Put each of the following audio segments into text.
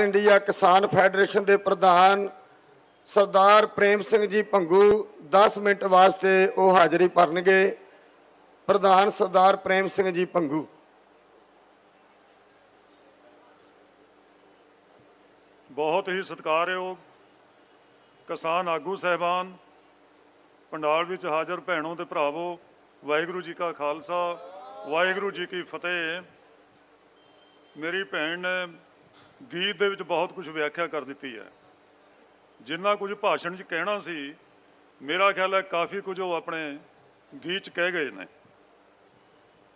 all India ਕਿਸਾਨ federation ਦੇ ਪ੍ਰਧਾਨ ਸਰਦਾਰ ਪ੍ਰੇਮ ਸਿੰਘ ਜੀ ਭੰਗੂ 10 ਮਿੰਟ ਵਾਸਤੇ ਉਹ ਹਾਜ਼ਰੀ ਭਰਨਗੇ ਪ੍ਰਧਾਨ ਸਰਦਾਰ ਪ੍ਰੇਮ ਸਿੰਘ ਜੀ ਭੰਗੂ ਬਹੁਤ ਹੀ ਸਤਿਕਾਰਯੋਗ ਕਿਸਾਨ ਆਗੂ ਸਹਿਬਾਨ ਪੰਡਾਲ ਵਿੱਚ ਹਾਜ਼ਰ ਭੈਣੋ ਤੇ ਭਰਾਵੋ ਵਾਹਿਗੁਰੂ ਜੀ ਕਾ ਖਾਲਸਾ ਵਾਹਿਗੁਰੂ ਜੀ ਕੀ ਫਤਿਹ ਮੇਰੀ ਭੈਣ ਨੇ ਗੀਤ ਦੇ ਵਿੱਚ ਬਹੁਤ ਕੁਝ ਵਿਆਖਿਆ ਕਰ ਦਿੱਤੀ ਹੈ ਜਿੰਨਾ ਕੁਝ ਭਾਸ਼ਣ 'ਚ ਕਹਿਣਾ ਸੀ ਮੇਰਾ ਖਿਆਲ ਹੈ ਕਾਫੀ ਕੁਝ ਉਹ ਆਪਣੇ ਗੀਤ 'ਚ ਕਹਿ ਗਏ ਨੇ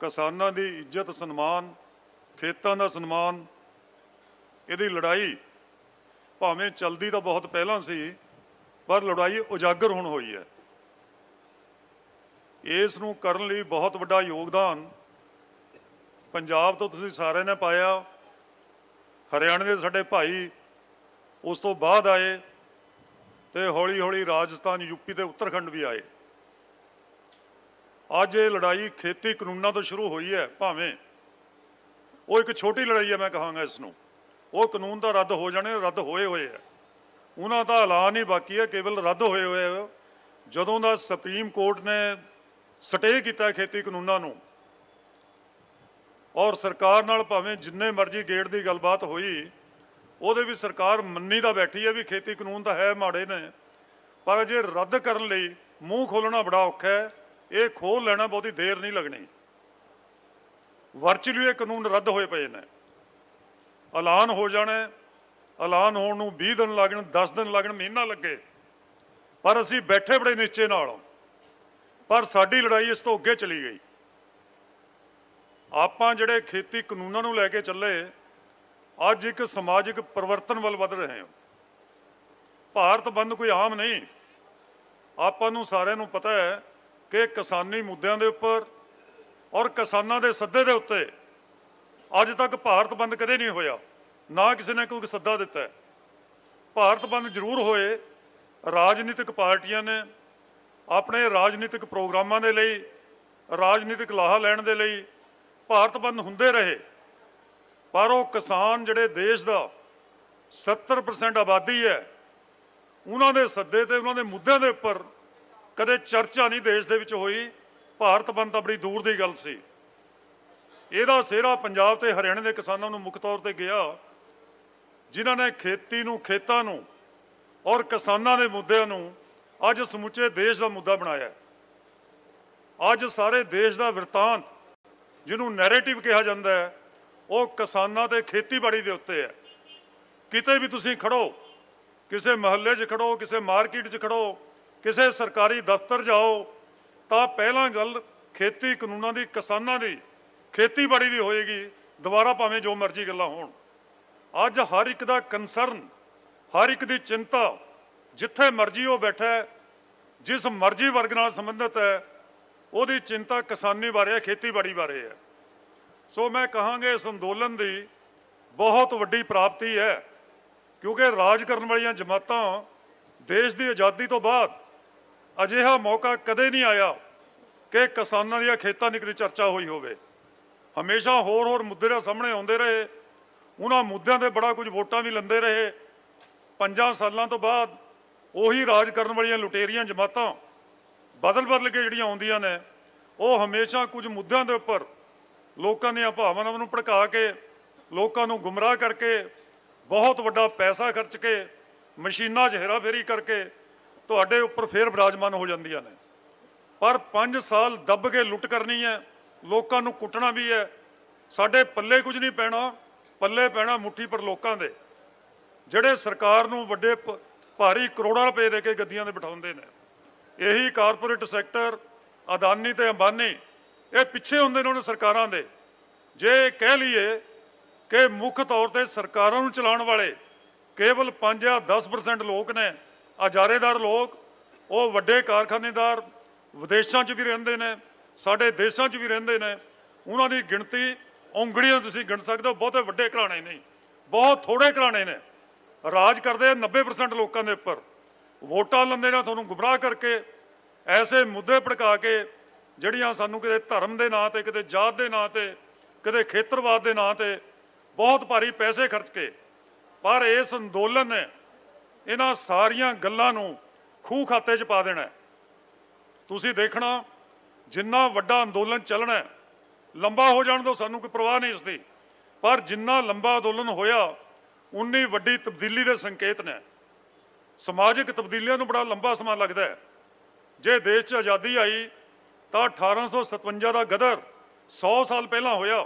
ਕਿਸਾਨਾਂ ਦੀ ਇੱਜ਼ਤ ਸਨਮਾਨ ਖੇਤਾਂ ਦਾ ਸਨਮਾਨ ਇਹਦੀ ਲੜਾਈ ਭਾਵੇਂ ਚਲਦੀ ਤਾਂ ਬਹੁਤ ਪਹਿਲਾਂ ਸੀ ਪਰ ਲੜਾਈ ਉਜਾਗਰ ਹੁਣ ਹੋਈ ਹੈ ਇਸ ਨੂੰ ਕਰਨ ਲਈ ਬਹੁਤ ਵੱਡਾ ਯੋਗਦਾਨ ਪੰਜਾਬ ਤੋਂ ਤੁਸੀਂ ਸਾਰਿਆਂ ਨੇ ਪਾਇਆ ਹਰਿਆਣੇ ਦੇ ਸਾਡੇ ਭਾਈ ਉਸ ਤੋਂ ਬਾਅਦ ਆਏ ਤੇ ਹੌਲੀ ਹੌਲੀ ਰਾਜਸਥਾਨ ਯੂਪੀ ਤੇ ਉੱਤਰਖੰਡ ਵੀ ਆਏ ਅੱਜ ਇਹ ਲੜਾਈ ਖੇਤੀ ਕਾਨੂੰਨਾਂ ਤੋਂ ਸ਼ੁਰੂ ਹੋਈ ਹੈ ਭਾਵੇਂ ਉਹ ਇੱਕ ਛੋਟੀ ਲੜਾਈ ਹੈ ਮੈਂ ਕਹਾਂਗਾ ਇਸ ਨੂੰ ਉਹ ਕਾਨੂੰਨ ਦਾ ਰੱਦ ਹੋ ਜਾਣੇ ਰੱਦ ਹੋਏ ਹੋਏ ਹੈ ਉਹਨਾਂ ਦਾ ਐਲਾਨ ਹੀ ਬਾਕੀ ਹੈ ਕੇਵਲ ਰੱਦ ਹੋਏ ਹੋਏ ਜਦੋਂ ਦਾ ਸੁਪਰੀਮ ਕੋਰਟ ਨੇ ਸਟੇ ਕੀਤਾ ਖੇਤੀ ਕਾਨੂੰਨਾਂ ਨੂੰ ਔਰ ਸਰਕਾਰ ਨਾਲ ਭਾਵੇਂ ਜਿੰਨੇ ਮਰਜ਼ੀ ਗੇੜ ਦੀ ਗੱਲਬਾਤ ਹੋਈ ਉਹਦੇ ਵੀ ਸਰਕਾਰ ਮੰਨੀ ਦਾ ਬੈਠੀ ਹੈ ਵੀ ਖੇਤੀ ਕਾਨੂੰਨ ਤਾਂ ਹੈ ਮਾੜੇ ਨੇ ਪਰ ਜੇ ਰੱਦ ਕਰਨ ਲਈ ਮੂੰਹ ਖੋਲਣਾ ਬੜਾ ਔਖਾ ਹੈ ਇਹ ਖੋਲ ਲੈਣਾ ਬਹੁਤੀ ਦੇਰ ਨਹੀਂ ਲੱਗਣੀ ਵਰਚੁਅਲੀ ਇਹ ਕਾਨੂੰਨ ਰੱਦ ਹੋਏ ਪਏ ਨੇ ਐਲਾਨ ਹੋ ਜਾਣਾ ਐਲਾਨ ਹੋਣ ਨੂੰ 20 ਦਿਨ ਲੱਗਣ 10 ਦਿਨ ਲੱਗਣ ਮਹੀਨਾ ਲੱਗੇ ਪਰ ਅਸੀਂ ਬੈਠੇ ਬੜੇ ਨਿਸ਼ਚੇ ਨਾਲ ਪਰ ਸਾਡੀ ਲੜਾਈ ਇਸ ਤੋਂ ਅੱਗੇ ਚਲੀ ਗਈ ਆਪਾਂ ਜਿਹੜੇ ਖੇਤੀ ਕਾਨੂੰਨਾਂ ਨੂੰ ਲੈ ਕੇ ਚੱਲੇ ਅੱਜ ਇੱਕ ਸਮਾਜਿਕ ਪਰਿਵਰਤਨ ਵੱਲ ਵੱਧ ਰਹੇ ਹਾਂ ਭਾਰਤ ਬੰਦ ਕੋਈ ਆਮ ਨਹੀਂ ਆਪਾਂ ਨੂੰ ਸਾਰਿਆਂ ਨੂੰ ਪਤਾ ਹੈ ਕਿ ਕਿਸਾਨੀ ਮੁੱਦਿਆਂ ਦੇ ਉੱਪਰ ਔਰ ਕਿਸਾਨਾਂ ਦੇ ਸੱਦੇ ਦੇ ਉੱਤੇ ਅੱਜ ਤੱਕ ਭਾਰਤ ਬੰਦ ਕਦੇ ਨਹੀਂ ਹੋਇਆ ਨਾ ਕਿਸੇ ਨੇ ਕੋਈ ਸੱਦਾ ਦਿੱਤਾ ਭਾਰਤ ਬੰਦ ਜ਼ਰੂਰ ਹੋਏ ਰਾਜਨੀਤਿਕ ਪਾਰਟੀਆਂ ਨੇ ਆਪਣੇ ਰਾਜਨੀਤਿਕ ਪ੍ਰੋਗਰਾਮਾਂ ਦੇ ਲਈ ਰਾਜਨੀਤਿਕ ਲਾਹਾ ਲੈਣ ਦੇ ਲਈ ਭਾਰਤ ਬੰਦ ਹੁੰਦੇ ਰਹੇ ਪਰ ਉਹ ਕਿਸਾਨ ਜਿਹੜੇ ਦੇਸ਼ ਦਾ 70% ਆਬਾਦੀ ਹੈ ਉਹਨਾਂ ਦੇ ਸੱਦੇ ਤੇ ਉਹਨਾਂ ਦੇ ਮੁੱਦਿਆਂ ਦੇ ਉੱਪਰ ਕਦੇ ਚਰਚਾ ਨਹੀਂ ਦੇਸ਼ ਦੇ ਵਿੱਚ ਹੋਈ ਭਾਰਤ ਬੰਦ ਤਾਂ ਬੜੀ ਦੂਰ ਦੀ ਗੱਲ ਸੀ ਇਹਦਾ ਸਿਹਰਾ ਪੰਜਾਬ ਤੇ ਹਰਿਆਣਾ ਦੇ ਕਿਸਾਨਾਂ ਨੂੰ ਮੁੱਖ ਤੌਰ ਤੇ ਗਿਆ ਜਿਨ੍ਹਾਂ ਨੇ ਖੇਤੀ ਨੂੰ ਖੇਤਾਂ ਨੂੰ ਔਰ ਕਿਸਾਨਾਂ ਦੇ ਮੁੱਦਿਆਂ ਨੂੰ ਅੱਜ ਸਮੁੱਚੇ ਦੇਸ਼ ਦਾ ਮੁੱਦਾ ਬਣਾਇਆ ਅੱਜ ਸਾਰੇ ਦੇਸ਼ ਦਾ ਵਰਤਾਂਤ ਜਿਹਨੂੰ ਨੈਰੇਟਿਵ ਕਿਹਾ ਜਾਂਦਾ ਹੈ ਉਹ ਕਿਸਾਨਾਂ ਤੇ ਖੇਤੀਬਾੜੀ ਦੇ ਉੱਤੇ ਹੈ ਕਿਤੇ ਵੀ ਤੁਸੀਂ ਖੜੋ ਕਿਸੇ ਮਹੱਲੇ 'ਚ ਖੜੋ ਕਿਸੇ ਮਾਰਕੀਟ 'ਚ ਖੜੋ ਕਿਸੇ ਸਰਕਾਰੀ ਦਫ਼ਤਰ ਜਾਓ ਤਾਂ ਪਹਿਲਾਂ ਗੱਲ ਖੇਤੀ ਕਾਨੂੰਨਾਂ ਦੀ ਕਿਸਾਨਾਂ ਦੀ ਖੇਤੀਬਾੜੀ ਦੀ ਹੋਏਗੀ ਦੁਬਾਰਾ ਭਾਵੇਂ ਜੋ ਮਰਜ਼ੀ ਗੱਲਾਂ ਹੋਣ ਅੱਜ ਹਰ ਇੱਕ ਦਾ ਕੰਸਰਨ ਹਰ ਇੱਕ ਦੀ ਚਿੰਤਾ ਜਿੱਥੇ ਮਰਜ਼ੀ ਉਹ ਬੈਠਾ ਜਿਸ ਮਰਜ਼ੀ ਵਰਗ ਨਾਲ ਸੰਬੰਧਿਤ ਹੈ ਉਹਦੀ ਚਿੰਤਾ ਕਿਸਾਨੀ ਬਾਰੇ ਹੈ ਖੇਤੀਬਾੜੀ ਬਾਰੇ ਹੈ ਸੋ ਮੈਂ ਕਹਾਂਗੇ ਇਸ ਅੰਦੋਲਨ ਦੀ ਬਹੁਤ ਵੱਡੀ ਪ੍ਰਾਪਤੀ ਹੈ ਕਿਉਂਕਿ ਰਾਜ ਕਰਨ ਵਾਲੀਆਂ ਜਮਾਤਾਂ ਦੇਸ਼ ਦੀ ਆਜ਼ਾਦੀ ਤੋਂ ਬਾਅਦ ਅਜਿਹਾ ਮੌਕਾ ਕਦੇ ਨਹੀਂ ਆਇਆ ਕਿ ਕਿਸਾਨਾਂ ਦੀਆਂ ਖੇਤਾਂ ਦੀ ਚਰਚਾ ਹੋਈ ਹੋਵੇ ਹਮੇਸ਼ਾ ਹੋਰ ਹੋਰ ਮੁੱਦੇ ਦੇ ਸਾਹਮਣੇ ਆਉਂਦੇ ਰਹੇ ਉਹਨਾਂ ਮੁੱਦਿਆਂ ਤੇ ਬੜਾ ਕੁਝ ਵੋਟਾਂ ਵੀ ਲੰਦੇ ਰਹੇ ਪੰਜਾਂ ਸਾਲਾਂ ਤੋਂ ਬਾਅਦ ਉਹੀ ਰਾਜ ਕਰਨ ਵਾਲੀਆਂ ਲੁਟੇਰੀਆਂ ਜਮਾਤਾਂ ਬਦਲ-ਬਦਲ ਕੇ ਜਿਹੜੀਆਂ ਆਉਂਦੀਆਂ ਨੇ ਉਹ ਹਮੇਸ਼ਾ ਕੁਝ ਮੁੱਦਿਆਂ ਦੇ ਉੱਪਰ ਲੋਕਾਂ ਦੀਆਂ ਭਾਵਨਾਵਾਂ ਨੂੰ ਭੜਕਾ ਕੇ ਲੋਕਾਂ ਨੂੰ ਗੁੰਮਰਾਹ ਕਰਕੇ ਬਹੁਤ ਵੱਡਾ ਪੈਸਾ ਖਰਚ ਕੇ ਮਸ਼ੀਨਾਂ 'ਚ ਹੇਰਾਫੇਰੀ ਕਰਕੇ ਤੁਹਾਡੇ ਉੱਪਰ ਫੇਰ ਬਰਾਜਮਾਨ ਹੋ ਜਾਂਦੀਆਂ ਨੇ ਪਰ 5 ਸਾਲ ਦੱਬ ਕੇ ਲੁੱਟ ਕਰਨੀ ਹੈ ਲੋਕਾਂ ਨੂੰ ਕੁੱਟਣਾ ਵੀ ਹੈ ਸਾਡੇ ਪੱਲੇ ਕੁਝ ਨਹੀਂ ਪੈਣਾ ਪੱਲੇ ਪੈਣਾ ਮੁੱਠੀ ਪਰ ਲੋਕਾਂ ਦੇ ਜਿਹੜੇ ਸਰਕਾਰ ਨੂੰ ਵੱਡੇ ਭਾਰੀ ਕਰੋੜਾਂ ਰੁਪਏ ਦੇ ਕੇ ਗੱਦੀਆਂ ਤੇ ਬਿਠਾਉਂਦੇ ਨੇ ਇਹੀ ਕਾਰਪੋਰੇਟ ਸੈਕਟਰ ਅਦਾਨੀ ਤੇ ਅੰਬਾਨੀ ਇਹ ਪਿੱਛੇ ਹੁੰਦੇ ਨੇ ਉਹਨਾਂ ਸਰਕਾਰਾਂ ਦੇ ਜੇ ਕਹਿ ਲਈਏ ਕਿ ਮੁੱਖ ਤੌਰ ਤੇ ਸਰਕਾਰਾਂ ਨੂੰ ਚਲਾਉਣ ਵਾਲੇ ਕੇਵਲ 5 ਜਾਂ 10% ਲੋਕ ਨੇ ਅਜਾਰੇਦਾਰ ਲੋਕ ਉਹ ਵੱਡੇ ਕਾਰਖਾਨੇਦਾਰ ਵਿਦੇਸ਼ਾਂ 'ਚ ਵੀ ਰਹਿੰਦੇ ਨੇ ਸਾਡੇ ਦੇਸ਼ਾਂ 'ਚ ਵੀ ਰਹਿੰਦੇ ਨੇ ਉਹਨਾਂ ਦੀ ਗਿਣਤੀ ਉਂਗਲੀਆਂ ਤੁਸੀਂ ਗਿਣ ਸਕਦੇ ਹੋ ਬਹੁਤੇ ਵੱਡੇ ਘਰਾਣੇ ਨਹੀਂ ਬਹੁਤ ਥੋੜੇ ਘਰਾਣੇ ਨੇ ਰਾਜ ਕਰਦੇ 90% ਲੋਕਾਂ ਦੇ ਉੱਪਰ ਵੋਟਾਂ ਲੰਦੇ ਨਾਲ ਤੁਹਾਨੂੰ ਗੁਬਰਾਹ ਕਰਕੇ ਐਸੇ ਮੁੱਦੇ ਭੜਕਾ ਕੇ ਜਿਹੜੀਆਂ ਸਾਨੂੰ ਕਿਤੇ ਧਰਮ ਦੇ ਨਾਂ ਤੇ ਕਿਤੇ ਜਾਤ ਦੇ ਨਾਂ ਤੇ ਕਿਤੇ ਖੇਤਰਵਾਦ ਦੇ ਨਾਂ ਤੇ ਬਹੁਤ ਭਾਰੀ ਪੈਸੇ ਖਰਚ ਕੇ ਪਰ ਇਸ ਅੰਦੋਲਨ ਨੇ ਇਹਨਾਂ ਸਾਰੀਆਂ ਗੱਲਾਂ ਨੂੰ ਖੂਹ ਖਾਤੇ 'ਚ ਪਾ ਦੇਣਾ ਤੁਸੀਂ ਦੇਖਣਾ ਜਿੰਨਾ ਵੱਡਾ ਅੰਦੋਲਨ ਚੱਲਣਾ ਲੰਬਾ ਹੋ ਜਾਣ ਤੋਂ ਸਾਨੂੰ ਕੋਈ ਪਰਵਾਹ ਨਹੀਂ ਇਸ ਦੀ ਪਰ ਜਿੰਨਾ ਲੰਬਾ ਅੰਦੋਲਨ ਹੋਇਆ ਉਨੀ ਵੱਡੀ ਤਬਦੀਲੀ ਦੇ ਸੰਕੇਤ ਨੇ ਸਮਾਜਿਕ ਤਬਦੀਲੀਆਂ ਨੂੰ ਬੜਾ ਲੰਬਾ ਸਮਾਂ ਲੱਗਦਾ ਹੈ ਜੇ ਦੇਸ਼ 'ਚ ਆਜ਼ਾਦੀ ਆਈ ਤਾਂ 1857 ਦਾ ਗਦਰ 100 ਸਾਲ ਪਹਿਲਾਂ ਹੋਇਆ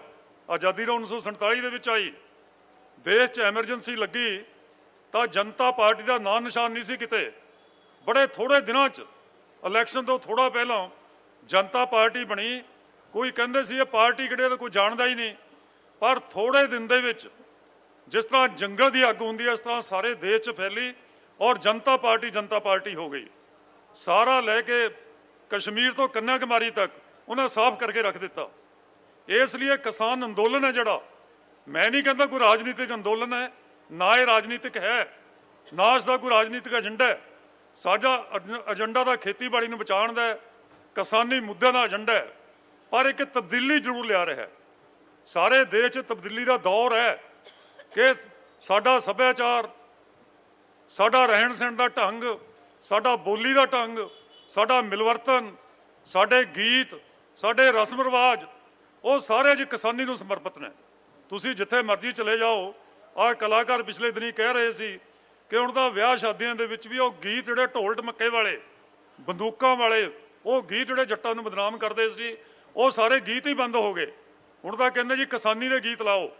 ਆਜ਼ਾਦੀ ਤਾਂ 1947 ਦੇ ਵਿੱਚ ਆਈ ਦੇਸ਼ 'ਚ ਐਮਰਜੈਂਸੀ ਲੱਗੀ ਤਾਂ ਜਨਤਾ ਪਾਰਟੀ ਦਾ ਨਾਂ ਨਿਸ਼ਾਨ ਨਹੀਂ ਸੀ ਕਿਤੇ ਬੜੇ ਥੋੜੇ ਦਿਨਾਂ 'ਚ ਇਲੈਕਸ਼ਨ ਤੋਂ ਥੋੜਾ ਪਹਿਲਾਂ ਜਨਤਾ ਪਾਰਟੀ ਬਣੀ ਕੋਈ ਕਹਿੰਦੇ ਸੀ ਇਹ ਪਾਰਟੀ ਕਿਹੜੇ ਤਾਂ ਕੋਈ ਜਾਣਦਾ ਹੀ ਨਹੀਂ ਪਰ ਥੋੜੇ ਦਿਨ ਦੇ ਵਿੱਚ ਜਿਸ ਤਰ੍ਹਾਂ ਜੰਗਲ ਦੀ ਅੱਗ ਹੁੰਦੀ ਹੈ ਇਸ ਤਰ੍ਹਾਂ ਸਾਰੇ ਦੇਸ਼ 'ਚ ਫੈਲੀ ਔਰ ਜਨਤਾ ਪਾਰਟੀ ਜਨਤਾ ਪਾਰਟੀ ਹੋ ਗਈ ਸਾਰਾ ਲੈ ਕੇ ਕਸ਼ਮੀਰ ਤੋਂ ਕੰਨਾ ਕੁਮਾਰੀ ਤੱਕ ਉਹਨਾਂ ਸਾਫ਼ ਕਰਕੇ ਰੱਖ ਦਿੱਤਾ ਇਸ ਲਈ ਕਿਸਾਨ ਅੰਦੋਲਨ ਹੈ ਜਿਹੜਾ ਮੈਂ ਨਹੀਂ ਕਹਿੰਦਾ ਕੋਈ ਰਾਜਨੀਤਿਕ ਅੰਦੋਲਨ ਹੈ ਨਾ ਇਹ ਰਾਜਨੀਤਿਕ ਹੈ ਨਾ ਇਸ ਦਾ ਕੋਈ ਰਾਜਨੀਤਿਕ ਏਜੰਡਾ ਹੈ ਸਾਡਾ ਏਜੰਡਾ ਦਾ ਖੇਤੀਬਾੜੀ ਨੂੰ ਬਚਾਉਣ ਦਾ ਕਿਸਾਨੀ ਮੁੱਦਿਆਂ ਦਾ ਏਜੰਡਾ ਹੈ ਪਰ ਇੱਕ ਤਬਦੀਲੀ ਜ਼ਰੂਰ ਲਿਆ ਰਿਹਾ ਹੈ ਸਾਰੇ ਦੇਸ਼ 'ਚ ਤਬਦੀਲੀ ਦਾ ਦੌਰ ਹੈ ਕਿ ਸਾਡਾ ਸੱਭਿਆਚਾਰ ਸਾਡਾ ਰਹਿਣ ਸਹਿਣ ਦਾ ਢੰਗ ਸਾਡਾ ਬੋਲੀ ਦਾ ਢੰਗ ਸਾਡਾ ਮਿਲਵਰਤਨ ਸਾਡੇ ਗੀਤ ਸਾਡੇ ਰਸਮ ਰਿਵਾਜ ਉਹ ਸਾਰੇ ਜੀ ਕਿਸਾਨੀ ਨੂੰ ਸਮਰਪਿਤ ਨੇ ਤੁਸੀਂ ਜਿੱਥੇ ਮਰਜ਼ੀ ਚਲੇ ਜਾਓ ਆਹ ਕਲਾਕਾਰ ਪਿਛਲੇ ਦਿਨੀ ਕਹਿ ਰਹੇ ਸੀ ਕਿ ਹੁਣ ਤਾਂ ਵਿਆਹ ਸ਼ਾਦੀਆਂ ਦੇ ਵਿੱਚ ਵੀ ਉਹ ਗੀਤ ਜਿਹੜੇ ਢੋਲ ਟਮੱਕੇ ਵਾਲੇ ਬੰਦੂਕਾਂ ਵਾਲੇ ਉਹ ਗੀਤ ਜਿਹੜੇ ਜੱਟਾਂ ਨੂੰ ਬਦਨਾਮ ਕਰਦੇ ਸੀ ਉਹ ਸਾਰੇ ਗੀਤ ਹੀ ਬੰਦ ਹੋ ਗਏ ਹੁਣ ਤਾਂ ਕਹਿੰਦੇ ਜੀ ਕਿਸਾਨੀ ਦੇ ਗੀਤ ਲਾਓ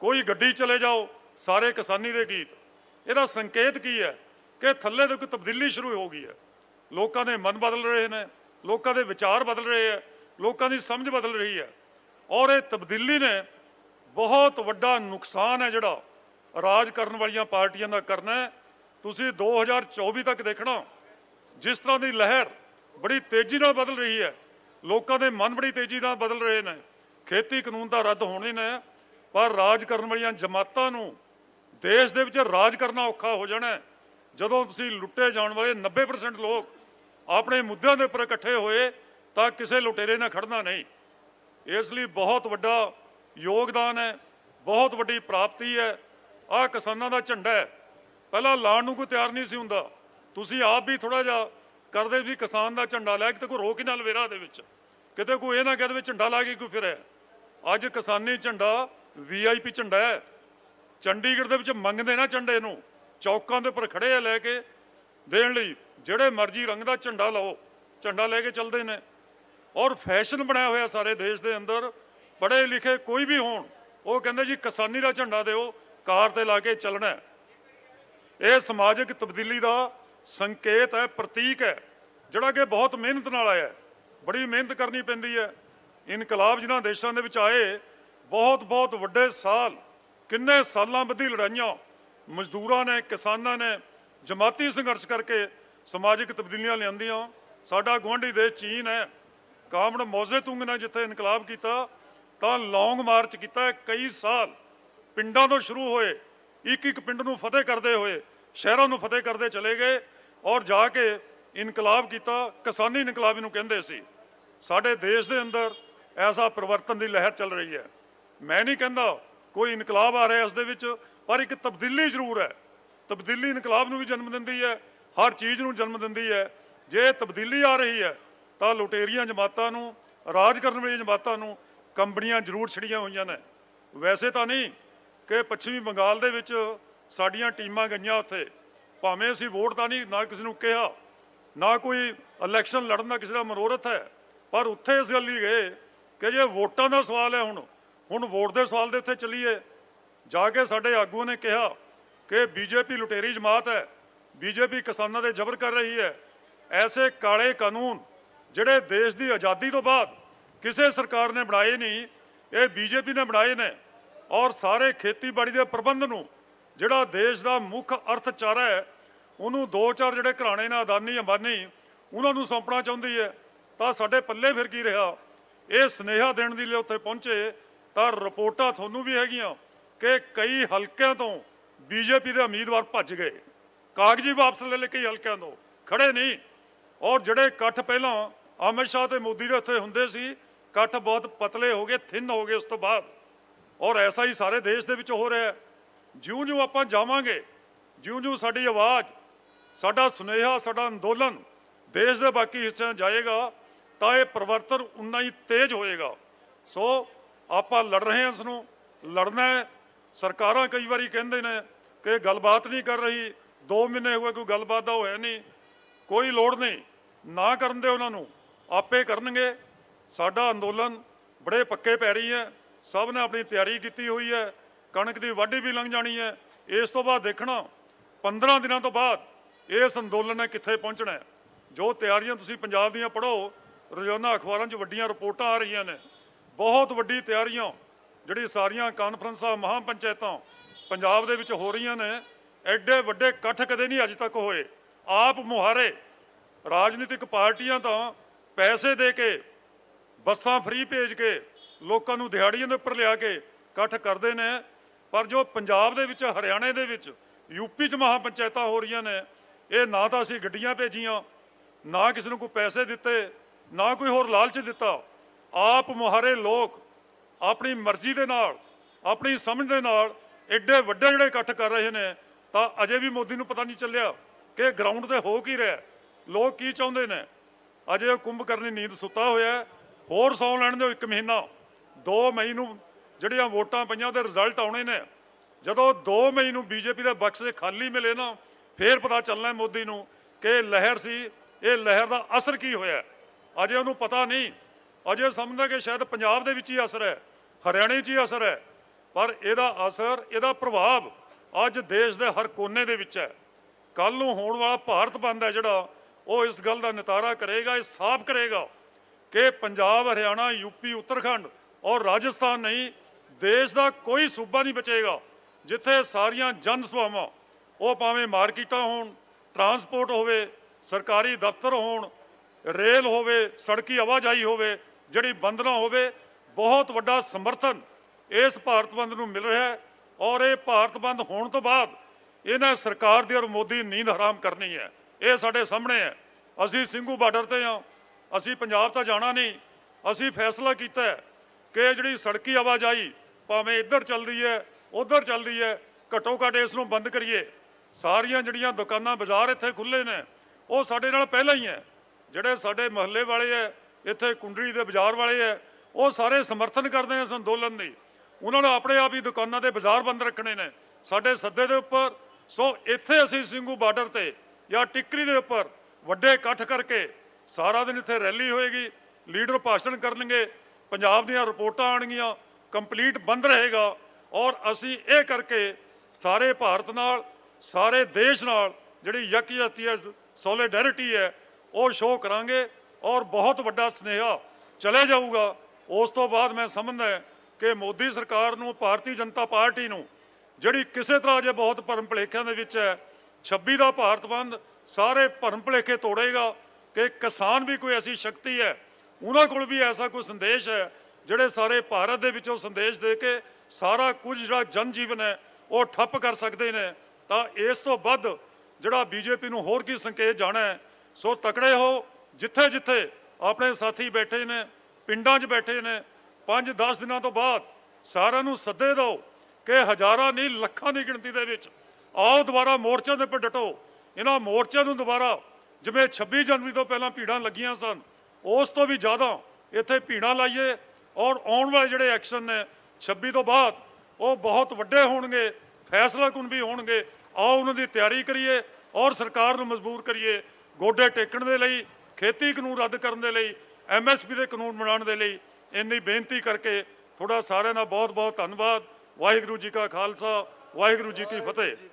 ਕੋਈ ਗੱਡੀ ਚਲੇ ਜਾਓ ਸਾਰੇ ਕਿਸਾਨੀ ਦੇ ਗੀਤ ਇਹਦਾ ਸੰਕੇਤ ਕੀ ਹੈ ਕਿ ਥੱਲੇ ਤੋਂ ਕੋਈ ਤਬਦੀਲੀ ਸ਼ੁਰੂ ਹੋ ਗਈ ਹੈ ਲੋਕਾਂ ਦੇ ਮਨ ਬਦਲ ਰਹੇ ਨੇ ਲੋਕਾਂ ਦੇ ਵਿਚਾਰ ਬਦਲ ਰਹੇ ਆ ਲੋਕਾਂ ਦੀ ਸਮਝ ਬਦਲ ਰਹੀ ਹੈ ਔਰ ਇਹ ਤਬਦੀਲੀ ਨੇ ਬਹੁਤ ਵੱਡਾ ਨੁਕਸਾਨ ਹੈ ਜਿਹੜਾ ਰਾਜ ਕਰਨ ਵਾਲੀਆਂ ਪਾਰਟੀਆਂ ਦਾ ਕਰਨਾ ਹੈ ਤੁਸੀਂ 2024 ਤੱਕ ਦੇਖਣਾ ਜਿਸ ਤਰ੍ਹਾਂ ਦੀ ਲਹਿਰ ਬੜੀ ਤੇਜ਼ੀ ਨਾਲ ਬਦਲ ਰਹੀ ਹੈ ਲੋਕਾਂ ਦੇ ਮਨ ਬੜੀ ਤੇਜ਼ੀ ਨਾਲ ਬਦਲ ਰਹੇ ਨੇ ਖੇਤੀ ਕਾਨੂੰਨ ਦਾ ਰੱਦ ਹੋਣੇ ਨੇ ਪਰ ਰਾਜ ਕਰਨ ਵਾਲੀਆਂ ਜਮਾਤਾਂ ਨੂੰ ਦੇਸ਼ ਦੇ ਵਿੱਚ ਰਾਜ ਕਰਨਾ ਔਖਾ ਹੋ ਜਾਣਾ ਜਦੋਂ ਤੁਸੀਂ ਲੁੱਟੇ ਜਾਣ ਵਾਲੇ 90% ਲੋਕ ਆਪਣੇ ਮੁੱਦਿਆਂ ਦੇ ਉੱਪਰ ਇਕੱਠੇ ਹੋਏ ਤਾਂ ਕਿਸੇ ਲੁਟੇਰੇ ਨਾਲ ਖੜਨਾ ਨਹੀਂ ਇਸ ਲਈ ਬਹੁਤ ਵੱਡਾ ਯੋਗਦਾਨ ਹੈ ਬਹੁਤ ਵੱਡੀ ਪ੍ਰਾਪਤੀ ਹੈ ਆਹ ਕਿਸਾਨਾਂ ਦਾ ਝੰਡਾ ਹੈ ਪਹਿਲਾਂ ਲਾਣ ਨੂੰ ਕੋਈ ਤਿਆਰ ਨਹੀਂ ਸੀ ਹੁੰਦਾ ਤੁਸੀਂ ਆਪ ਵੀ ਥੋੜਾ ਜਿਹਾ ਕਰਦੇ ਵੀ ਕਿਸਾਨ ਦਾ ਝੰਡਾ ਲੈ ਕੇ ਤੇ ਕੋਈ ਰੋਕ ਹੀ ਨਾ ਲਵੇਰਾ ਦੇ ਵਿੱਚ ਕਿਤੇ ਕੋਈ ਇਹ ਨਾ ਕਹੇ ਦੇ ਵਿੱਚ ਝੰਡਾ ਲਾ ਕੇ ਕੋਈ ਫਿਰੇ ਅੱਜ ਕਿਸਾਨੀ ਝੰਡਾ ਵੀਆਈਪੀ ਝੰਡਾ ਹੈ ਚੰਡੀਗੜ੍ਹ ਦੇ ਵਿੱਚ ਮੰਗਦੇ ਨਾ ਝੰਡੇ ਨੂੰ ਚੌਕਾਂ ਦੇ ਉੱਪਰ ਖੜੇ ਆ ਲੈ ਕੇ ਦੇਣ ਲਈ ਜਿਹੜੇ ਮਰਜ਼ੀ ਰੰਗ ਦਾ ਝੰਡਾ ਲਾਓ ਝੰਡਾ ਲੈ ਕੇ ਚੱਲਦੇ ਨੇ ਔਰ ਫੈਸ਼ਨ ਬਣਾਇਆ ਹੋਇਆ ਸਾਰੇ ਦੇਸ਼ ਦੇ ਅੰਦਰ ਪੜ੍ਹੇ ਲਿਖੇ ਕੋਈ ਵੀ ਹੋਣ ਉਹ ਕਹਿੰਦੇ ਜੀ ਕਿਸਾਨੀ ਦਾ ਝੰਡਾ ਦਿਓ ਕਾਰ ਤੇ ਲਾ ਕੇ ਚੱਲਣਾ ਇਹ ਸਮਾਜਿਕ ਤਬਦੀਲੀ ਦਾ ਸੰਕੇਤ ਹੈ ਪ੍ਰਤੀਕ ਹੈ ਜਿਹੜਾ ਕਿ ਬਹੁਤ ਮਿਹਨਤ ਨਾਲ ਆਇਆ ਹੈ ਬੜੀ ਮਿਹਨਤ ਕਰਨੀ ਪੈਂਦੀ ਹੈ ਇਨਕਲਾਬ ਜਿਨ੍ਹਾਂ ਦੇਸ਼ਾਂ ਦੇ ਵਿੱਚ ਆਏ ਬਹੁਤ ਬਹੁਤ ਵੱਡੇ ਸਾਲ ਕਿੰਨੇ ਸਾਲਾਂ ਬੱਧੀ ਲੜਾਈਆਂ ਮਜ਼ਦੂਰਾਂ ਨੇ ਕਿਸਾਨਾਂ ਨੇ ਜਮਾਤੀ ਸੰਘਰਸ਼ ਕਰਕੇ ਸਮਾਜਿਕ ਤਬਦੀਲੀਆਂ ਲਿਆਂਦੀਆਂ ਸਾਡਾ ਗਵਾਂਢੀ ਦੇਸ਼ ਚੀਨ ਹੈ ਕਾਮੜ ਮੌਜ਼ੇ ਤੁੰਗ ਨੇ ਜਿੱਥੇ ਇਨਕਲਾਬ ਕੀਤਾ ਤਾਂ ਲੌਂਗ ਮਾਰਚ ਕੀਤਾ ਕਈ ਸਾਲ ਪਿੰਡਾਂ ਤੋਂ ਸ਼ੁਰੂ ਹੋਏ ਇੱਕ ਇੱਕ ਪਿੰਡ ਨੂੰ ਫਤਿਹ ਕਰਦੇ ਹੋਏ ਸ਼ਹਿਰਾਂ ਨੂੰ ਫਤਿਹ ਕਰਦੇ ਚਲੇ ਗਏ ਔਰ ਜਾ ਕੇ ਇਨਕਲਾਬ ਕੀਤਾ ਕਿਸਾਨੀ ਇਨਕਲਾਬ ਨੂੰ ਕਹਿੰਦੇ ਸੀ ਸਾਡੇ ਦੇਸ਼ ਦੇ ਅੰਦਰ ਐਸਾ ਪਰਿਵਰਤਨ ਦੀ ਲਹਿਰ ਚੱਲ ਰਹੀ ਹੈ ਮੈਂ ਨਹੀਂ ਕਹਿੰਦਾ ਕੋਈ ਇਨਕਲਾਬ ਆ ਰਿਹਾ ਇਸ ਦੇ ਵਿੱਚ ਪਰ ਇੱਕ ਤਬਦੀਲੀ ਜ਼ਰੂਰ ਹੈ ਤਬਦੀਲੀ ਇਨਕਲਾਬ ਨੂੰ ਵੀ ਜਨਮ ਦਿੰਦੀ ਹੈ ਹਰ ਚੀਜ਼ ਨੂੰ ਜਨਮ ਦਿੰਦੀ ਹੈ ਜੇ ਤਬਦੀਲੀ ਆ ਰਹੀ ਹੈ ਤਾਂ ਲੁਟੇਰੀਆਂ ਜਮਾਤਾਂ ਨੂੰ ਰਾਜ ਕਰਨ ਵਾਲੀਆਂ ਜਮਾਤਾਂ ਨੂੰ ਕੰਪਨੀਆਂ ਜ਼ਰੂਰ ਛੜੀਆਂ ਹੋਈਆਂ ਨੇ ਵੈਸੇ ਤਾਂ ਨਹੀਂ ਕਿ ਪੱਛਮੀ ਬੰਗਾਲ ਦੇ ਵਿੱਚ ਸਾਡੀਆਂ ਟੀਮਾਂ ਗਈਆਂ ਉੱਥੇ ਭਾਵੇਂ ਅਸੀਂ ਵੋਟ ਤਾਂ ਨਹੀਂ ਨਾ ਕਿਸੇ ਨੂੰ ਕਿਹਾ ਨਾ ਕੋਈ ਇਲੈਕਸ਼ਨ ਲੜਨ ਦਾ ਕਿਸੇ ਦਾ ਮਨੋਰਥ ਹੈ ਪਰ ਉੱਥੇ ਇਸ ਗੱਲ ਹੀ ਗਏ ਕਿ ਜੇ ਵੋਟਾਂ ਦਾ ਸਵਾਲ ਹੈ ਹੁਣ ਹੁਣ ਵੋਟ ਦੇ ਸਵਾਲ ਦੇ ਉੱਤੇ ਚੱਲੀਏ ਜਾ ਕੇ ਸਾਡੇ ਆਗੂ ਨੇ ਕਿਹਾ ਕਿ ਬੀਜੇਪੀ ਲੁਟੇਰੀ ਜਮਾਤ ਹੈ ਬੀਜੇਪੀ ਕਿਸਾਨਾਂ ਦੇ ਜ਼ਬਰ ਕਰ ਰਹੀ ਹੈ ਐਸੇ ਕਾਲੇ ਕਾਨੂੰਨ ਜਿਹੜੇ ਦੇਸ਼ ਦੀ ਆਜ਼ਾਦੀ ਤੋਂ ਬਾਅਦ ਕਿਸੇ ਸਰਕਾਰ ਨੇ ਬਣਾਏ ਨਹੀਂ ਇਹ ਬੀਜੇਪੀ ਨੇ ਬਣਾਏ ਨੇ ਔਰ ਸਾਰੇ ਖੇਤੀਬਾੜੀ ਦੇ ਪ੍ਰਬੰਧ ਨੂੰ ਜਿਹੜਾ ਦੇਸ਼ ਦਾ ਮੁੱਖ ਅਰਥਚਾਰਾ ਹੈ ਉਹਨੂੰ ਦੋ ਚਾਰ ਜਿਹੜੇ ਘਰਾਣੇ ਨਾਲ ਅਦਾਨੀ ਅੰਬਾਨੀ ਉਹਨਾਂ ਨੂੰ ਸੌਂਪਣਾ ਚਾਹੁੰਦੀ ਹੈ ਤਾਂ ਸਾਡੇ ਪੱਲੇ ਫਿਰ ਕੀ ਰਿਹਾ ਇਹ ਸਨੇਹਾ ਦੇਣ ਦੀ ਲਈ ਉੱਥੇ ਪਹੁੰਚੇ ਤਾਂ ਰਿਪੋਰਟਾਂ ਤੁਹਾਨੂੰ ਵੀ ਹੈਗੀਆਂ ਕਿ ਕਈ ਹਲਕਿਆਂ ਤੋਂ ਬੀਜੇਪੀ ਦੇ ਉਮੀਦਵਾਰ ਭੱਜ ਗਏ ਕਾਗਜ਼ੀ ਵਾਪਸ ਲੈ ਲੈ ਕਈ ਹਲਕਿਆਂ ਤੋਂ ਖੜੇ ਨਹੀਂ ਔਰ ਜਿਹੜੇ ਇਕੱਠ ਪਹਿਲਾਂ ਅਮਰ ਸ਼ਾਹ ਤੇ ਮੋਦੀ ਦੇ ਉੱਥੇ ਹੁੰਦੇ ਸੀ ਇਕੱਠ ਬਹੁਤ ਪਤਲੇ ਹੋ ਗਏ ਥਿਨ ਹੋ ਗਏ ਉਸ ਤੋਂ ਬਾਅਦ ਔਰ ਐਸਾ ਹੀ ਸਾਰੇ ਦੇਸ਼ ਦੇ ਵਿੱਚ ਹੋ ਰਿਹਾ ਜਿਉਂ-ਜਿਉਂ ਆਪਾਂ ਜਾਵਾਂਗੇ ਜਿਉਂ-ਜਿਉਂ ਸਾਡੀ ਆਵਾਜ਼ ਸਾਡਾ ਸੁਨੇਹਾ ਸਾਡਾ ਅੰਦੋਲਨ ਦੇਸ਼ ਦੇ ਬਾਕੀ ਹਿੱਸਿਆਂ ਜਾਏਗਾ ਤਾਂ ਇਹ ਪਰਿਵਰਤਨ ਉਨਾ ਹੀ ਤੇਜ਼ ਹੋਏਗਾ ਸੋ ਆਪਾਂ ਲੜ ਰਹੇ ਹਾਂ ਇਸ ਨੂੰ ਲੜਨਾ ਹੈ ਸਰਕਾਰਾਂ ਕਈ ਵਾਰੀ ਕਹਿੰਦੇ ਨੇ ਕਿ ਗੱਲਬਾਤ ਨਹੀਂ ਕਰ ਰਹੀ 2 ਮਹੀਨੇ ਹੋਏ ਕੋਈ ਗੱਲਬਾਤ ਦਾ ਹੋਇਆ ਨਹੀਂ ਕੋਈ ਲੋੜ ਨਹੀਂ ਨਾ ਕਰਨ ਦੇ ਉਹਨਾਂ ਨੂੰ ਆਪੇ ਕਰਨਗੇ ਸਾਡਾ ਅੰਦੋਲਨ ਬੜੇ ਪੱਕੇ ਪੈ ਰਹੀ ਹੈ ਸਭ ਨੇ ਆਪਣੀ ਤਿਆਰੀ ਕੀਤੀ ਹੋਈ ਹੈ ਕਣਕ ਦੀ ਵਾਢੀ ਵੀ ਲੰਘ ਜਾਣੀ ਹੈ ਇਸ ਤੋਂ ਬਾਅਦ ਦੇਖਣਾ 15 ਦਿਨਾਂ ਤੋਂ ਬਾਅਦ ਇਸ ਅੰਦੋਲਨ ਨੇ ਕਿੱਥੇ ਪਹੁੰਚਣਾ ਹੈ ਜੋ ਤਿਆਰੀਆਂ ਤੁਸੀਂ ਪੰਜਾਬ ਦੀਆਂ ਪੜ੍ਹੋ ਰੋਜ਼ਾਨਾ ਅਖਬਾਰਾਂ 'ਚ ਵੱਡੀਆਂ ਰਿਪੋਰਟਾਂ ਆ ਰਹੀਆਂ ਨੇ ਬਹੁਤ ਵੱਡੀ ਤਿਆਰੀਆਂ ਜਿਹੜੀ ਸਾਰੀਆਂ ਕਾਨਫਰੰਸਾਂ ਮਹਾਪੰਚਾਇਤਾਂ ਪੰਜਾਬ ਦੇ ਵਿੱਚ ਹੋ ਰਹੀਆਂ ਨੇ ਐਡੇ ਵੱਡੇ ਇਕੱਠ ਕਦੇ ਨਹੀਂ ਅਜੇ ਤੱਕ ਹੋਏ ਆਪ ਮੁਹਾਰੇ ਰਾਜਨੀਤਿਕ ਪਾਰਟੀਆਂ ਤਾਂ ਪੈਸੇ ਦੇ ਕੇ ਬੱਸਾਂ ਫ੍ਰੀ ਭੇਜ ਕੇ ਲੋਕਾਂ ਨੂੰ ਦਿਹਾੜੀਆਂ ਦੇ ਉੱਪਰ ਲਿਆ ਕੇ ਇਕੱਠ ਕਰਦੇ ਨੇ ਪਰ ਜੋ ਪੰਜਾਬ ਦੇ ਵਿੱਚ ਹਰਿਆਣੇ ਦੇ ਵਿੱਚ ਯੂਪੀ 'ਚ ਮਹਾਪੰਚਾਇਤਾਂ ਹੋ ਰਹੀਆਂ ਨੇ ਇਹ ਨਾ ਤਾਂ ਅਸੀਂ ਗੱਡੀਆਂ ਭੇਜੀਆਂ ਨਾ ਕਿਸੇ ਨੂੰ ਕੋਈ ਪੈਸੇ ਦਿੱਤੇ ਨਾ ਕੋਈ ਹੋਰ ਲਾਲਚ ਦਿੱਤਾ ਆਪ ਮੁਹਾਰੇ ਲੋਕ ਆਪਣੀ ਮਰਜ਼ੀ ਦੇ ਨਾਲ ਆਪਣੀ ਸਮਝ ਦੇ ਨਾਲ ਐਡੇ ਵੱਡੇ ਜਿਹੜੇ ਇਕੱਠ ਕਰ ਰਹੇ ਨੇ ਤਾਂ ਅਜੇ ਵੀ ਮੋਦੀ ਨੂੰ ਪਤਾ ਨਹੀਂ ਚੱਲਿਆ ਕਿ ਗਰਾਊਂਡ ਤੇ ਹੋ ਕੀ ਰਿਹਾ ਲੋਕ ਕੀ ਚਾਹੁੰਦੇ ਨੇ ਅਜੇ ਕੁੰਭ ਕਰਨੀ ਨੀਂਦ ਸੁੱਤਾ ਹੋਇਆ ਹੋਰ ਸੌ ਲੈਣ ਦੇ ਇੱਕ ਮਹੀਨਾ 2 ਮਈ ਨੂੰ ਜਿਹੜੀਆਂ ਵੋਟਾਂ ਪਈਆਂ ਉਹਦੇ ਰਿਜ਼ਲਟ ਆਉਣੇ ਨੇ ਜਦੋਂ 2 ਮਈ ਨੂੰ ਬੀਜੇਪੀ ਦੇ ਬਕਸੇ ਖਾਲੀ ਮਿਲੇ ਨਾ ਫੇਰ ਪਤਾ ਚੱਲਣਾ ਮੋਦੀ ਨੂੰ ਕਿ ਲਹਿਰ ਸੀ ਇਹ ਲਹਿਰ ਦਾ ਅਸਰ ਕੀ ਹੋਇਆ ਅਜੇ ਉਹਨੂੰ ਪਤਾ ਨਹੀਂ ਅਜੇ ਸਮਝਦਾ ਕਿ ਸ਼ਾਇਦ ਪੰਜਾਬ ਦੇ ਵਿੱਚ ਹੀ ਅਸਰ ਹੈ ਹਰਿਆਣੇ 'ਚ ਹੀ ਅਸਰ ਹੈ ਪਰ ਇਹਦਾ ਅਸਰ ਇਹਦਾ ਪ੍ਰਭਾਵ ਅੱਜ ਦੇਸ਼ ਦੇ ਹਰ ਕੋਨੇ ਦੇ ਵਿੱਚ ਹੈ ਕੱਲ ਨੂੰ ਹੋਣ ਵਾਲਾ ਭਾਰਤ ਬੰਦ ਹੈ ਜਿਹੜਾ ਉਹ ਇਸ ਗੱਲ ਦਾ ਨਿਤਾਰਾ ਕਰੇਗਾ ਇਹ ਸਾਫ਼ ਕਰੇਗਾ ਕਿ ਪੰਜਾਬ ਹਰਿਆਣਾ ਯੂਪੀ ਉੱਤਰਖੰਡ ਔਰ ਰਾਜਸਥਾਨ ਨਹੀਂ ਦੇਸ਼ ਦਾ ਕੋਈ ਸੂਬਾ ਨਹੀਂ ਬਚੇਗਾ ਜਿੱਥੇ ਸਾਰੀਆਂ ਜਨ ਸਭਾਵਾਂ ਉਹ ਭਾਵੇਂ ਮਾਰਕੀਟਾਂ ਹੋਣ ਟਰਾਂਸਪੋਰਟ ਹੋਵੇ ਸਰਕਾਰੀ ਦਫ਼ਤਰ ਹੋਣ ਰੇਲ ਹੋਵੇ ਸੜਕੀ ਆਵਾਜਾਈ ਹੋਵੇ ਜਿਹੜੀ ਬੰਦ ਨਾ ਹੋਵੇ ਬਹੁਤ ਵੱਡਾ ਸਮਰਥਨ ਇਸ ਭਾਰਤ ਬੰਦ ਨੂੰ ਮਿਲ ਰਿਹਾ ਹੈ ਔਰ ਇਹ ਭਾਰਤ ਬੰਦ ਹੋਣ ਤੋਂ ਬਾਅਦ ਇਹਨਾਂ ਸਰਕਾਰ ਦੀ ਔਰ ਮੋਦੀ ਨੀਂਦ ਹਰਾਮ ਕਰਨੀ ਹੈ ਇਹ ਸਾਡੇ ਸਾਹਮਣੇ ਹੈ ਅਸੀਂ ਸਿੰਘੂ ਬਾਰਡਰ ਤੇ ਆ ਅਸੀਂ ਪੰਜਾਬ ਤਾਂ ਜਾਣਾ ਨਹੀਂ ਅਸੀਂ ਫੈਸਲਾ ਕੀਤਾ ਹੈ ਕਿ ਜਿਹੜੀ ਸੜਕੀ ਆਵਾਜਾਈ ਭਾਵੇਂ ਇੱਧਰ ਚੱਲਦੀ ਹੈ ਉੱਧਰ ਚੱਲਦੀ ਹੈ ਘਟੋ ਘਟ ਇਸ ਨੂੰ ਬੰਦ ਕਰੀਏ ਸਾਰੀਆਂ ਜਿਹੜੀਆਂ ਦੁਕਾਨਾਂ ਬਾਜ਼ਾਰ ਇੱਥੇ ਖੁੱਲੇ ਨੇ ਉਹ ਸਾਡੇ ਨਾਲ ਪਹਿਲਾਂ ਹੀ ਹੈ ਜਿਹੜੇ ਸਾਡੇ ਮਹੱਲੇ ਵਾਲੇ ਹੈ ਇੱਥੇ ਕੁੰਡਲੀ ਦੇ ਬਾਜ਼ਾਰ ਵਾਲੇ ਐ ਉਹ ਸਾਰੇ ਸਮਰਥਨ ਕਰਦੇ ਨੇ ਇਸ ਅੰਦੋਲਨ ਦੀ ਉਹਨਾਂ ਨੇ ਆਪਣੇ ਆਪ ਹੀ ਦੁਕਾਨਾਂ ਦੇ ਬਾਜ਼ਾਰ ਬੰਦ ਰੱਖਣੇ ਨੇ ਸਾਡੇ ਸੱਦੇ ਦੇ ਉੱਪਰ ਸੋ ਇੱਥੇ ਅਸੀਂ ਸਿੰਘੂ ਬਾਰਡਰ ਤੇ ਜਾਂ ਟਿੱਕਰੀ ਦੇ ਉੱਪਰ ਵੱਡੇ ਇਕੱਠ ਕਰਕੇ ਸਾਰਾ ਦਿਨ ਇੱਥੇ ਰੈਲੀ ਹੋਏਗੀ ਲੀਡਰ ਭਾਸ਼ਣ ਕਰਨਗੇ ਪੰਜਾਬ ਦੀਆਂ ਰਿਪੋਰਟਾਂ ਆਣਗੀਆਂ ਕੰਪਲੀਟ ਬੰਦ ਰਹੇਗਾ ਔਰ ਅਸੀਂ ਇਹ ਕਰਕੇ ਸਾਰੇ ਭਾਰਤ ਨਾਲ ਸਾਰੇ ਦੇਸ਼ ਨਾਲ ਜਿਹੜੀ ਹੈ ਸੋਲਿਡੈਰਿਟੀ ਹੈ ਉਹ ਸ਼ੋਅ ਕਰਾਂਗੇ ਔਰ ਬਹੁਤ ਵੱਡਾ ਸਨੇਹਾ ਚਲੇ ਜਾਊਗਾ ਉਸ ਤੋਂ ਬਾਅਦ ਮੈਂ ਸਮਝਦਾ ਕਿ ਮੋਦੀ ਸਰਕਾਰ ਨੂੰ ਭਾਰਤੀ ਜਨਤਾ ਪਾਰਟੀ ਨੂੰ ਜਿਹੜੀ ਕਿਸੇ ਤਰ੍ਹਾਂ ਜੇ ਬਹੁਤ ਭਰਮ ਭਲੇਖਿਆਂ ਦੇ ਵਿੱਚ ਹੈ 26 ਦਾ ਭਾਰਤ ਬੰਦ ਸਾਰੇ ਭਰਮ ਭਲੇਖੇ ਤੋੜੇਗਾ ਕਿ ਕਿਸਾਨ ਵੀ ਕੋਈ ਐਸੀ ਸ਼ਕਤੀ ਹੈ ਉਹਨਾਂ ਕੋਲ ਵੀ ਐਸਾ ਕੋਈ ਸੰਦੇਸ਼ ਹੈ ਜਿਹੜੇ ਸਾਰੇ ਭਾਰਤ ਦੇ ਵਿੱਚੋਂ ਸੰਦੇਸ਼ ਦੇ ਕੇ ਸਾਰਾ ਕੁਝ ਜਿਹੜਾ ਜਨ ਜੀਵਨ ਹੈ ਉਹ ਠੱਪ ਕਰ ਸਕਦੇ ਨੇ ਤਾਂ ਇਸ ਤੋਂ ਵੱਧ ਜਿਹੜਾ ਬੀਜੇਪੀ ਨੂੰ ਹੋਰ ਕੀ ਸੰਕੇਤ ਜਾਣਾ ਹੈ ਸੋ ਤਕੜੇ ਹੋ ਜਿੱਥੇ ਜਿੱਥੇ ਆਪਣੇ ਸਾਥੀ ਬੈਠੇ ਨੇ ਪਿੰਡਾਂ 'ਚ ਬੈਠੇ ਨੇ 5-10 ਦਿਨਾਂ ਤੋਂ ਬਾਅਦ ਸਾਰਿਆਂ ਨੂੰ ਸੱਦੇ ਦਿਓ ਕਿ ਹਜ਼ਾਰਾਂ ਨਹੀਂ ਲੱਖਾਂ ਦੀ ਗਿਣਤੀ ਦੇ ਵਿੱਚ ਆਓ ਦੁਬਾਰਾ ਮੋਰਚੇ ਦੇ ਉੱਪਰ ਡਟੋ ਇਹਨਾਂ ਮੋਰਚਿਆਂ ਨੂੰ ਦੁਬਾਰਾ ਜਿਵੇਂ 26 ਜਨਵਰੀ ਤੋਂ ਪਹਿਲਾਂ ਭੀੜਾਂ ਲੱਗੀਆਂ ਸਨ ਉਸ ਤੋਂ ਵੀ ਜ਼ਿਆਦਾ ਇੱਥੇ ਭੀੜਾਂ ਲਾਈਏ ਔਰ ਆਉਣ ਵਾਲੇ ਜਿਹੜੇ ਐਕਸ਼ਨ ਨੇ 26 ਤੋਂ ਬਾਅਦ ਉਹ ਬਹੁਤ ਵੱਡੇ ਹੋਣਗੇ ਕੁਨ ਵੀ ਹੋਣਗੇ ਆਓ ਉਹਨਾਂ ਦੀ ਤਿਆਰੀ ਕਰੀਏ ਔਰ ਸਰਕਾਰ ਨੂੰ ਮਜਬੂਰ ਕਰੀਏ ਗੋਡੇ ਟੇਕਣ ਦੇ ਲਈ ਖੇਤੀ ਕਾਨੂੰਨ ਰੱਦ ਕਰਨ ਦੇ ਲਈ ਐਮਐਸਪੀ ਦੇ ਕਾਨੂੰਨ ਬਣਾਉਣ ਦੇ ਲਈ ਇੰਨੀ ਬੇਨਤੀ ਕਰਕੇ ਥੋੜਾ ਸਾਰਿਆਂ ਦਾ ਬਹੁਤ ਬਹੁਤ ਧੰਨਵਾਦ ਵਾਹਿਗੁਰੂ ਜੀ ਕਾ ਖਾਲਸਾ ਵਾਹਿਗੁਰੂ ਜੀ ਕੀ ਫਤਿਹ